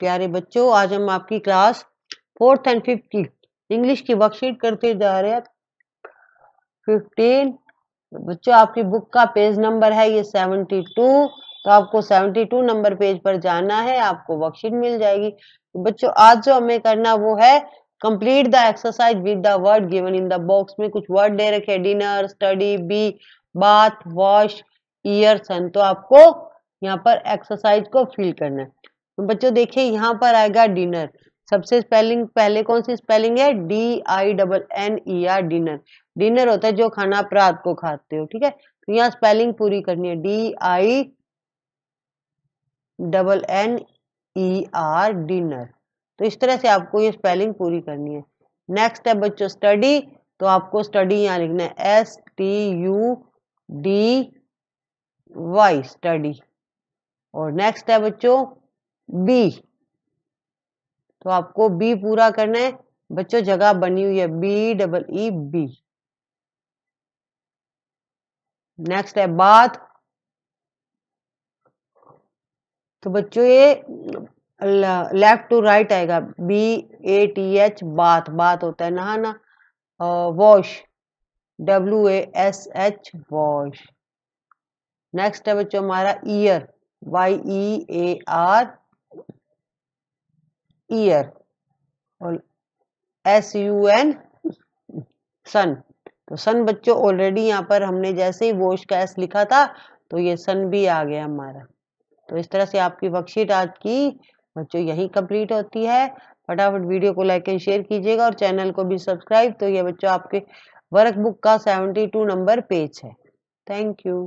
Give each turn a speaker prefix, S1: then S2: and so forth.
S1: प्यारे बच्चों आज हम आपकी क्लास फोर्थ एंड फिफ्थ की इंग्लिश की वर्कशीट करते जा रहे हैं बच्चों आपकी बुक का पेज नंबर है ये सेवेंटी टू तो आपको सेवेंटी टू नंबर पेज पर जाना है आपको वर्कशीट मिल जाएगी तो बच्चों आज जो हमें करना वो है complete the exercise with the word given in the box में कुछ वर्ड दे रखे dinner study bee bath wash year sun तो आपको यहाँ पर एक्सरसाइज को फिल करना है तो बच्चों देखिए यहाँ पर आएगा डिनर सबसे स्पेलिंग पहले कौन सी स्पेलिंग है D I double N E R dinner dinner होता है जो खाना आप रात को खाते हो ठीक है तो यहाँ स्पेलिंग पूरी करनी है D I double N E R dinner तो इस तरह से आपको ये स्पेलिंग पूरी करनी है नेक्स्ट है बच्चों स्टडी तो आपको स्टडी यहाँ लिखना है S T U D Y study और नेक्स्ट है बच्चों बी तो आपको बी पूरा करना है बच्चों जगह बनी हुई है B double E bee next है बात तो बच्चों ये लेफ्ट टू राइट आएगा B A T H bath bath होता है नहाना wash W A S H wash next है बच्चों हमारा year Y E A R year और एस यू एन सन तो सन बच्चों ऑलरेडी यहाँ पर हमने जैसे ही वोश का एस लिखा था तो ये सन भी आ गया हमारा तो इस तरह से आपकी वर्कशीट आज की बच्चों यही कंप्लीट होती है फटाफट वीडियो को लाइक एंड शेयर कीजिएगा और चैनल को भी सब्सक्राइब तो ये बच्चों आपके वर्कबुक का सेवेंटी टू नंबर पेज है थैंक यू